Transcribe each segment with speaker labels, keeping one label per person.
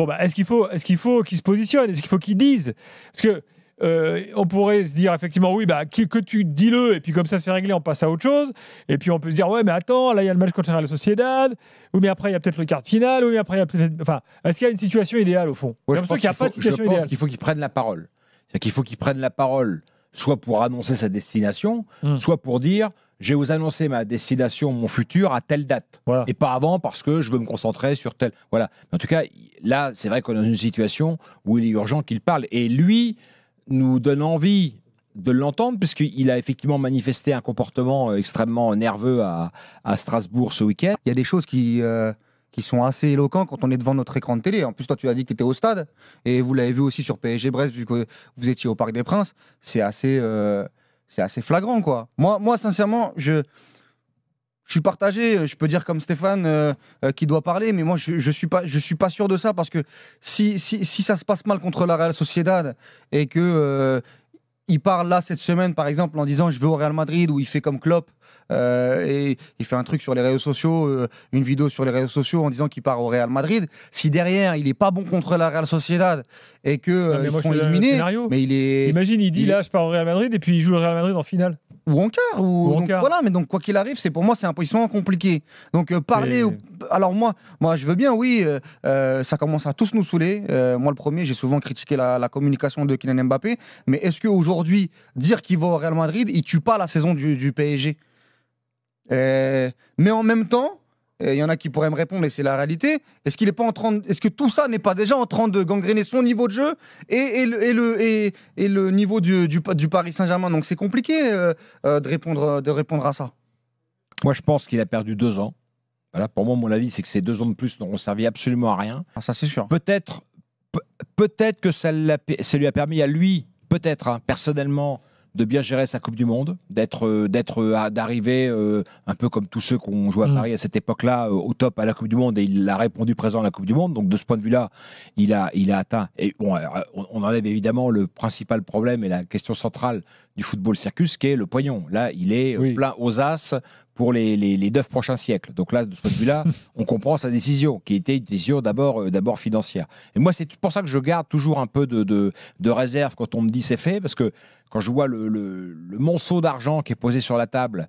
Speaker 1: Bon, bah, est-ce qu'il faut qu'il se positionne Est-ce qu'il faut qu'il dise Parce que euh, on pourrait se dire effectivement oui bah que, tu dis-le et puis comme ça c'est réglé on passe à autre chose et puis on peut se dire ouais mais attends là il y a le match contre la Sociedad ou mais après il y a peut-être le quart final, finale ou mais après il y a peut-être enfin est-ce qu'il y a une situation idéale au fond J'ai je pense qu'il n'y faut, pas de situation idéale. je pense qu'il faut qu'il prenne la parole c'est qu'il faut qu'il prenne la parole soit pour annoncer sa destination hum. soit pour dire je vais vous annoncer ma destination, mon futur à telle date. Et pas avant parce que je veux me concentrer sur tel. Voilà. En tout cas, là, c'est vrai qu'on est dans une situation où il est urgent qu'il parle. Et lui nous donne envie de l'entendre, puisqu'il a effectivement manifesté un comportement euh, extrêmement nerveux à, Strasbourg ce week-end. Il y a des choses qui. Euh, qui sont assez éloquentes quand on est devant notre écran de télé.
Speaker 2: En plus, toi, tu as dit que tu étais au stade, et vous l'avez vu aussi sur PSG Brest, puisque vous étiez au Parc des Princes. C'est assez. Euh, c'est assez flagrant, quoi. Moi, moi sincèrement, je, suis partagé. Euh, je peux dire comme Stéphane euh, euh, qui doit parler, mais moi, je, je suis pas, suis pas sûr de ça parce que si, si ça se passe mal contre la Real Sociedad et que il parle là cette semaine, par exemple, en disant je vais au Real Madrid, où il fait comme Klopp, euh, et il fait un truc sur les réseaux sociaux, euh, une vidéo sur les réseaux sociaux en disant qu'il part au Real Madrid. Si derrière il n'est pas bon contre la Real Sociedad et que ah, euh, sont éliminés, mais
Speaker 1: il est. Imagine, il dit là
Speaker 2: je pars au Real Madrid et puis il joue au Real Madrid en finale ou en Ou, Voilà, mais donc quoi qu'il arrive, c'est pour moi c'est un positionnement compliqué. Donc euh, parler, alors moi, moi je veux bien, oui, euh, euh, ça commence à tous nous saouler. moi le premier, j'ai souvent critiqué la, communication de Kylian Mbappé, mais est-ce qu'aujourd'hui, dire qu'il va au Real Madrid, il tue pas la saison du PSG Mais en même temps, il y en a qui pourraient me répondre, mais c'est la réalité. Est-ce qu'il est pas en train, est-ce que tout ça n'est pas déjà en train de gangréner son niveau de jeu et, le, et, et, le, niveau du, du,
Speaker 1: Paris Saint-Germain Donc c'est compliqué euh, euh, de répondre, de répondre à ça. Moi, je pense qu'il a perdu deux ans. Voilà, pour moi, mon avis, c'est que ces deux ans de plus n'auront servi absolument à rien. Ah, ça, c'est sûr. Peut-être, peut-être que ça, lui a permis à lui, peut-être hein, personnellement, de bien gérer sa Coupe du Monde, d'être, euh, d'être, euh, d'arriver euh, un peu comme tous ceux qu'on joue à mm. Paris à cette époque-là au top à la Coupe du Monde et il a répondu présent à la Coupe du Monde. Donc de ce point de vue-là, il a, il a atteint. Et bon, on enlève évidemment le principal problème et la question centrale du football circus, qui est le poignon. Là, il est plein aux as pour les, les, neuf prochains siècles. Donc là, de ce point de vue-là, on comprend sa décision, qui était une décision d'abord, euh, d'abord financière. Et moi, c'est pour ça que je garde toujours un peu de, réserve quand on me dit c'est fait, parce que quand je vois le, monceau d'argent qui est posé sur la table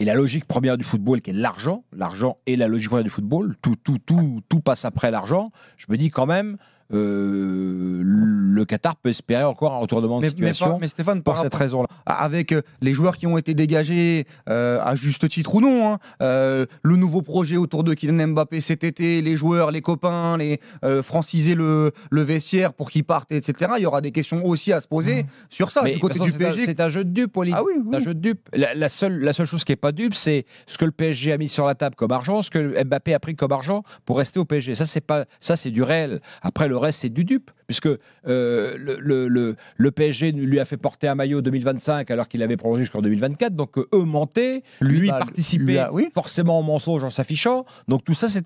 Speaker 1: et la logique première du football qui est l'argent, l'argent est la logique première du football, tout, tout, tout, tout passe après l'argent, je me dis quand même, euh, le Qatar peut espérer encore un retournement de situation. Mais, Stéphane, pour cette raison-là,
Speaker 2: avec euh, les joueurs qui ont été dégagés euh, à juste titre ou non, hein. le nouveau projet autour de Kylian Mbappé cet été, les joueurs, les copains, les franciser le, le, vestiaire pour qu'ils partent, etc. Il y aura des questions aussi à se poser mmh. sur ça du côté du PSG. C'est
Speaker 1: un jeu de dupe, Ah oui, Un jeu de La, seule la seule chose qui est pas dupe, c'est ce que le PSG a mis sur la table comme argent, ce que Mbappé a pris comme argent pour rester au PSG. Ça c'est pas ça c'est du réel. Après le reste, c'est du dupe puisque euh, le, le, PSG lui a fait porter un maillot 2025 alors qu'il l'avait prolongé jusqu'en 2024. Donc euh, eux mentaient, lui, participait forcément au mensonge en s'affichant. Donc tout ça, c'est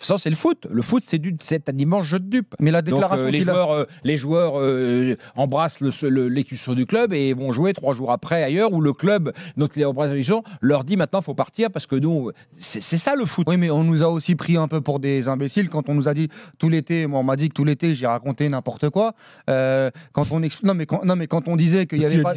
Speaker 1: ça c'est le foot. Le foot, c'est du, c'est un immense jeu de dupes. Mais la déclaration, Donc, euh, les, joueurs, les, joueurs, embrassent l'écusson du club et vont jouer trois jours après ailleurs où le club, notre ils leur dit maintenant faut partir parce que nous, c'est ça le foot. Oui, mais on nous a aussi pris un peu pour des imbéciles quand on nous a dit tout l'été.
Speaker 2: Moi, on m'a dit que tout l'été, j'ai raconté n'importe quoi. Euh, quand on non, mais quand, mais quand on disait qu'il y avait pas.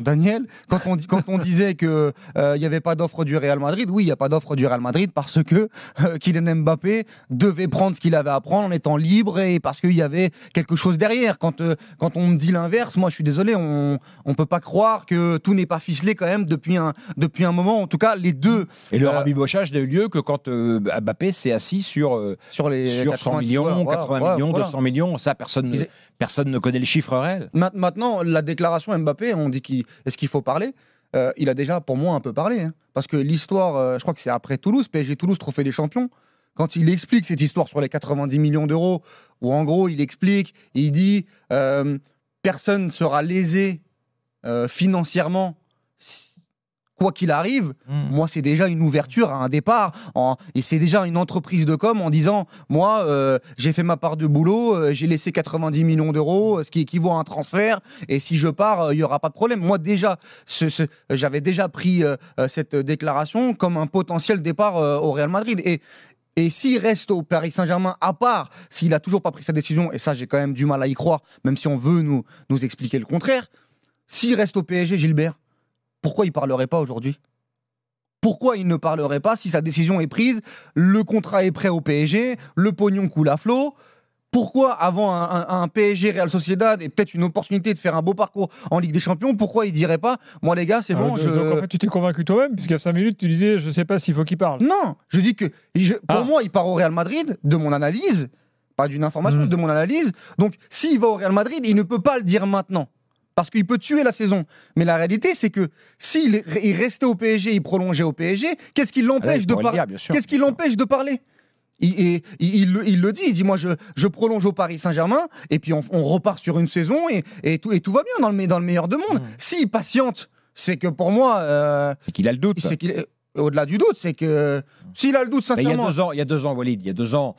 Speaker 2: Daniel, quand on, quand on disait que euh, il y avait pas d'offre du Real Madrid, oui, il n'y a pas d'offre du Real Madrid parce que euh, Kylian Mbappé devait prendre ce qu'il avait à prendre en étant libre et parce qu'il y avait quelque chose derrière. Quand, euh, quand on me dit l'inverse, moi je suis désolé, on ne peut pas croire que tout n'est pas ficelé quand même depuis un, depuis un moment. En tout cas, les deux. Et le
Speaker 1: rabibochage n'a eu lieu que quand Mbappé s'est assis sur, sur, les 100 millions, 80 millions, 200 millions. Ça Personne, ne, connaît le chiffre réel. Maintenant, la déclaration Mbappé,
Speaker 2: on dit qu'il ce qu'il faut parler euh, Il a déjà, pour moi, un peu parlé. Hein. Parce que l'histoire, euh, je crois que c'est après Toulouse, PSG Toulouse, Trophée des Champions. Quand il explique cette histoire sur les 90 millions d'euros, où en gros, il explique, il dit euh, personne sera lésé financièrement si quoi qu'il arrive, hmm. moi, c'est déjà une ouverture à un départ. et c'est déjà une entreprise de com en disant Moi, euh, j'ai fait ma part de boulot, euh, j'ai laissé 90 millions d'euros, ce qui équivaut à un transfert. Et si je pars, euh, il n'y aura pas de problème. Moi, déjà, j'avais déjà pris cette déclaration comme un potentiel départ au Real Madrid. Et, et s'il reste au Paris Saint-Germain, à part s'il n'a toujours pas pris sa décision, et ça j'ai quand même du mal à y croire, même si on veut nous, nous expliquer le contraire, s'il reste au PSG, Gilbert, pourquoi il parlerait pas aujourd'hui pourquoi il ne parlerait pas si sa décision est prise, le contrat est prêt au PSG, le pognon coule à flot pourquoi avant un, PSG Real Sociedad et peut-être une opportunité de faire un beau parcours en Ligue des Champions, pourquoi il dirait pas moi les gars c'est ah, bon je... en fait
Speaker 1: tu t'es convaincu toi-même a 5 minutes tu disais je ne sais pas s'il
Speaker 2: faut qu'il parle. Non, je dis que pour ah. moi il part au Real Madrid de mon analyse, pas d'une information hmm. de mon analyse. Donc s'il va au Real Madrid, il ne peut pas le dire maintenant. Parce qu'il peut tuer la saison. Mais la réalité, c'est que s'il restait au PSG, il prolongeait au PSG, qu'est-ce qui ah l'empêche de, qu'est-ce de parler il, il, le dit, il dit moi je, prolonge au Paris Saint-Germain et puis on, repart sur une saison et, tout, va bien dans le, le meilleur de monde.
Speaker 1: Si, mmh. S'il patiente, c'est que pour moi... Euh, c'est qu'il a le doute. C'est qu'il, au-delà du doute, c'est que s'il a le doute sincèrement... Bah, il y a deux ans, il y a deux ans Walid, il y a deux ans,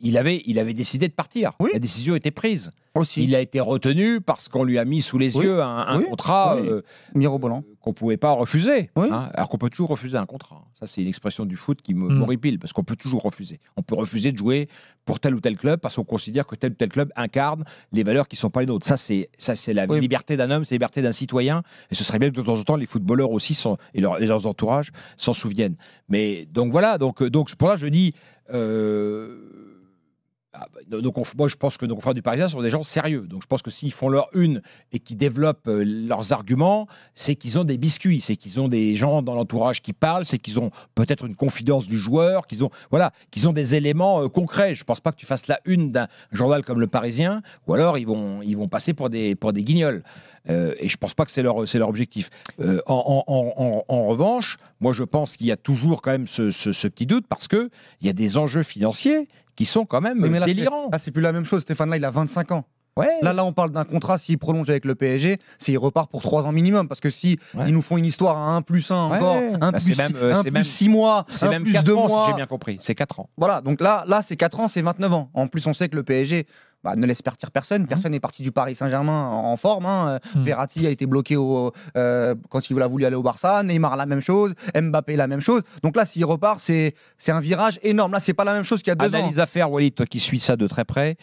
Speaker 1: il avait, il avait décidé de partir. Oui. La décision était prise. Il a été retenu parce qu'on lui a mis sous les yeux un, contrat euh, mirobolant qu'on ne pouvait pas refuser. Hein. alors qu'on peut toujours refuser un contrat. Hein. Ça, c'est une expression du foot qui me mm. parce qu'on peut toujours refuser. On peut refuser de jouer pour tel ou tel club parce qu'on considère que tel ou tel club incarne les valeurs qui ne sont pas les nôtres. Ça, c'est, ça, c'est la liberté d'un homme, c'est la liberté d'un citoyen. Et ce serait bien que de temps en temps, les footballeurs aussi et, leurs entourages s'en souviennent. Mais donc voilà, donc, euh, donc pour ça, je dis. Euh, donc ah bah, moi, je pense que nos confrères du Parisien sont des gens sérieux. Donc, je pense que s'ils font leur une et qu'ils développent euh, leurs arguments, c'est qu'ils ont des biscuits, c'est qu'ils ont des gens dans l'entourage qui parlent, c'est qu'ils ont peut-être une confidence du joueur, qu'ils ont, voilà, qu'ils ont des éléments euh, concrets. Je ne pense pas que tu fasses la une d'un journal comme le Parisien, ou alors ils vont, ils vont passer pour des, pour des guignols. Euh, et je ne pense pas que c'est leur, c'est leur objectif. En, revanche, moi, je pense qu'il y a toujours quand même ce, ce petit doute parce qu'il y a des enjeux financiers qui sont quand même là, délirants. c'est
Speaker 2: plus la même chose. Stéphane, là, il a 25 ans. Ouais. Là, là, on parle d'un contrat. S'il prolonge avec le PSG, c'est repart pour 3 ans minimum. Parce que si ils nous font une histoire à 1 plus 1 encore, bah, c'est 1 euh, plus, même, 1 plus même, 6 mois, C'est même plus 2 ans, mois. Si j'ai bien
Speaker 1: compris. C'est 4 ans.
Speaker 2: Voilà. Donc là, là c'est 4 ans, c'est 29 ans. En plus, on sait que le PSG. Bah, ne laisse partir personne. Hein. Personne n'est parti du Paris Saint-Germain en, forme. Hein. Mmh. Verratti a été bloqué au, euh, quand il a voulu aller au Barça. Neymar, la même chose. Mbappé, la même chose. Donc là, s'il repart, c'est un virage énorme. Là, c'est pas la même chose
Speaker 1: qu'il y a deux ans. Analyse à faire, Walid, toi qui suis ça de très près.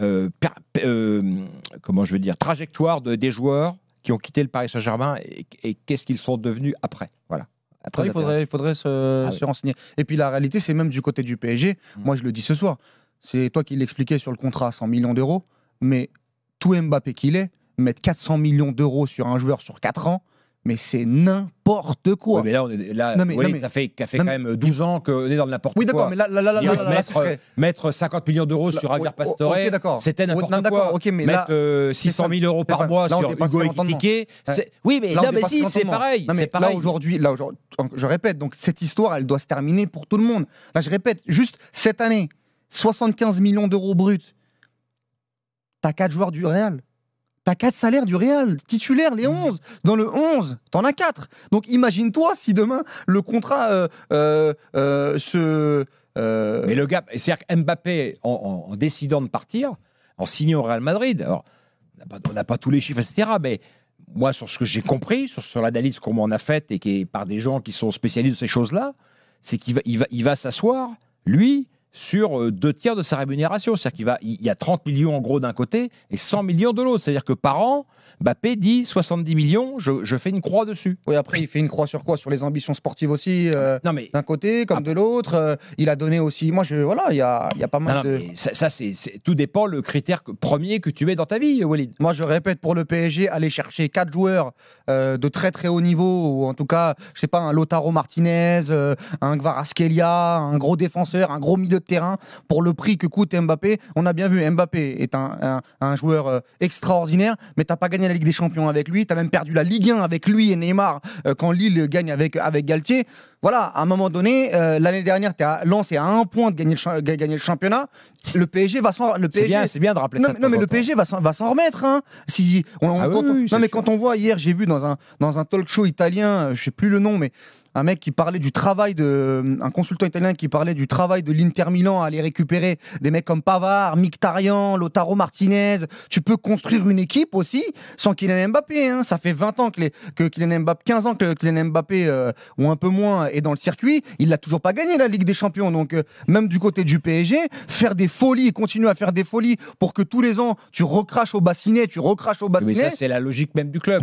Speaker 1: Euh, euh, comment je veux dire, trajectoire des joueurs qui ont quitté le Paris Saint-Germain et, qu'est-ce qu'ils sont devenus après. Voilà. Après, il faudrait,
Speaker 2: il faudrait se, ah renseigner. Et puis la réalité, c'est même du côté du PSG. Mm. Moi, je le dis ce soir. C'est toi qui l'expliquais sur le contrat à 100 millions d'euros. Mais tout Mbappé qu'il est, mettre 400 millions d'euros sur un
Speaker 1: joueur sur 4 ans, mais c'est n'importe quoi. Ouais, mais là, on est, là ça fait, quand même 12 euh, ans qu'on est dans n'importe quoi. Oui, d'accord, mais là, là, là, là mettre, mettre, 50 millions d'euros sur Javier Pastore, c'était n'importe quoi. mais mettre 600 000 euh, euros par mois sur Hugo c'est oui, mais, là, mais si, c'est pareil. Là, aujourd'hui,
Speaker 2: je répète, donc cette histoire, elle doit se terminer pour tout le monde. Là, je répète, juste cette année, 75 millions d'euros bruts. T'as 4 joueurs du Real. T'as 4 salaires du Real, titulaire les 11. Mm. Dans le 11, t'en as 4. Donc imagine-toi si demain le contrat euh, euh,
Speaker 1: euh, se. Mais le gap, c'est-à-dire que Mbappé, en, décidant de partir, en signant au Real Madrid, alors, on n'a pas, tous les chiffres, etc., mais moi, sur ce que j'ai compris, sur, sur l'analyse qu'on m'en a faite et qui est par des gens qui sont spécialistes de ces choses-là, c'est qu'il va, il va, va s'asseoir, lui, sur euh, deux tiers de sa rémunération. C'est-à-dire qu'il va, il y a 30 millions en gros d'un côté et 100 millions de l'autre. C'est-à-dire que par an, Mbappé dit 70 millions, je, fais une croix dessus. Oui, après, il fait une croix sur quoi Sur les ambitions sportives aussi, euh, d'un
Speaker 2: côté comme de l'autre. Euh,
Speaker 1: il a donné aussi. Moi, je,
Speaker 2: voilà, il y a, pas mal de.
Speaker 1: ça, c'est, tout dépend
Speaker 2: le critère premier que tu mets dans ta vie, Walid. Moi, je répète, pour le PSG, aller chercher quatre joueurs euh, de très très haut niveau, ou en tout cas, je sais pas, un Lotaro Martinez, un Gvaraskelia un gros défenseur, un gros milieu de terrain, pour le prix que coûte Mbappé. On a bien vu, Mbappé est un, un joueur extraordinaire, mais t'as pas gagné la Ligue des Champions avec lui, tu as même perdu la Ligue 1 avec lui et Neymar euh, quand Lille gagne avec, avec Galtier. Voilà, à un moment donné, euh, l'année dernière, tu as lancé à un point de gagner le, gagner le championnat. Le PSG va s'en le PSG... C'est bien, de rappeler ça. non, mais le PSG va s'en remettre. Hein. Si, on, ah quand, non, mais quand on voit hier, j'ai vu dans un, dans un talk show italien, je sais plus le nom, mais un mec qui parlait du travail de. Euh, un consultant italien qui parlait du travail de l'Inter Milan à aller récupérer des mecs comme Pavard, Mictarian, Lotaro Martinez. Tu peux construire une équipe aussi sans Kylian Mbappé. Hein. Ça fait 20 ans que, les, Kylian Mbappé, 15 ans que Kylian Mbappé, euh, ou un peu moins, est dans le circuit. Il n'a toujours pas gagné la Ligue des Champions. Donc, euh, même du côté du PSG, faire des folies et continuer à faire des folies pour que tous les ans, tu recraches au bassinet, tu recraches au bassinet. Mais ça, c'est la logique même du club.